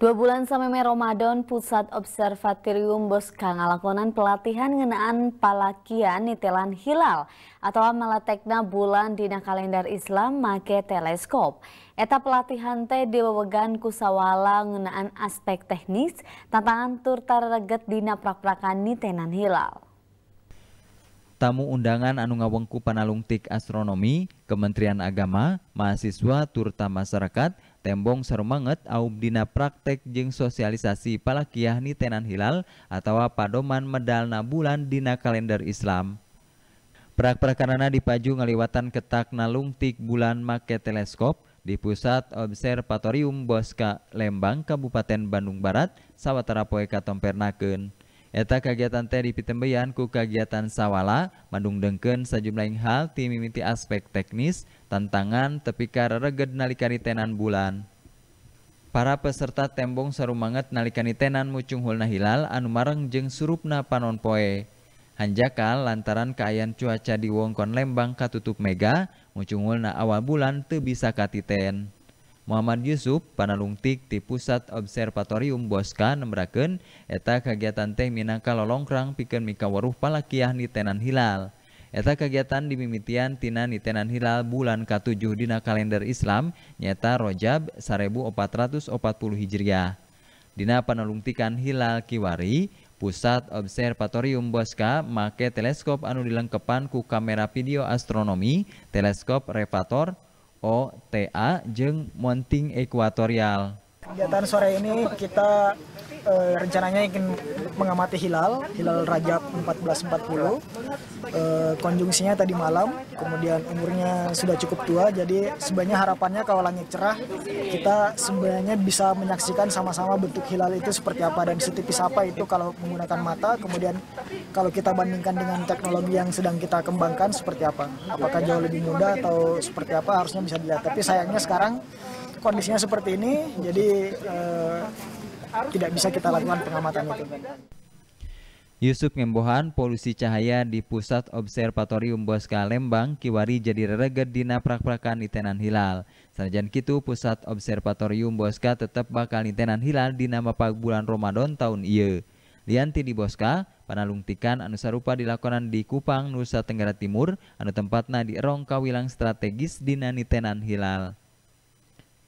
Dua bulan Mei Ramadan, Pusat Observatorium Boska ngalakonan pelatihan ngenaan palakian nitelan hilal atau meletekna bulan dina kalender Islam make teleskop. Eta pelatihan teh diwewegan kusawala ngenaan aspek teknis, tantangan tur reget dina prak-prakan nitenan hilal. Tamu undangan anu ngawengku panalungtik astronomi, Kementerian Agama, mahasiswa turta masyarakat, tembong sarumanget aum dina praktek jeng sosialisasi palakiah nitenan hilal atau padoman medalna bulan dina kalender Islam Perak-perakanana dipaju ngaliwatan ketak nalungtik bulan make teleskop di pusat Observatorium Bosca Lembang Kabupaten Bandung Barat sawatara poe katompernakeun Eta kegiatan teh dipitembeyan ku kegiatan sawala, mandung dengken sejumlah hal tim aspek teknis, tantangan tepikar reged nalikari tenan bulan. Para peserta tembong sarumangat nalikani tenan mucung hulna hilal anu mareng surupna panon poe. Hanjakal lantaran keayan cuaca di wongkon Lembang katutup mega, mucung hulna awal bulan tebisa bisa katiten. Muhammad Yusuf panalungtik di pusat Observatorium Boska nembraken eta kegiatan teh minangka lolongkrang pikeun mikawaruh palakiah nitenan hilal. Eta kegiatan dimimitian tina nitenan hilal bulan katujuh dina kalender Islam nyata Rojab 1440 Hijriah. Dina panalungtikan hilal kiwari, Pusat Observatorium Bosca make teleskop anu dilengkepan ku kamera video astronomi, teleskop refator. OTA jeung Monting Ekuatorial kegiatan sore ini kita uh, rencananya ingin mengamati hilal, hilal Rajab 1440. Uh, eh, konjungsinya tadi malam, kemudian umurnya sudah cukup tua, jadi sebenarnya harapannya kalau langit cerah, kita sebenarnya bisa menyaksikan sama-sama bentuk hilal itu seperti apa dan setipis apa itu kalau menggunakan mata, kemudian kalau kita bandingkan dengan teknologi yang sedang kita kembangkan seperti apa, apakah jauh lebih mudah atau seperti apa harusnya bisa dilihat. Tapi sayangnya sekarang kondisinya seperti ini, jadi eh, tidak bisa kita lakukan pengamatan itu. Yusuf Ngembohan, polusi cahaya di Pusat Observatorium Boska Lembang, Kiwari jadi rereget dina prak-prakan nitenan hilal. Sanajan kitu, Pusat Observatorium Boska tetap bakal nitenan hilal di nama bulan Ramadan tahun iya. Lianti di Boska, panalungtikan anu sarupa dilakonan di Kupang, Nusa Tenggara Timur, anu tempatna di Erong Kawilang Strategis dina nitenan hilal.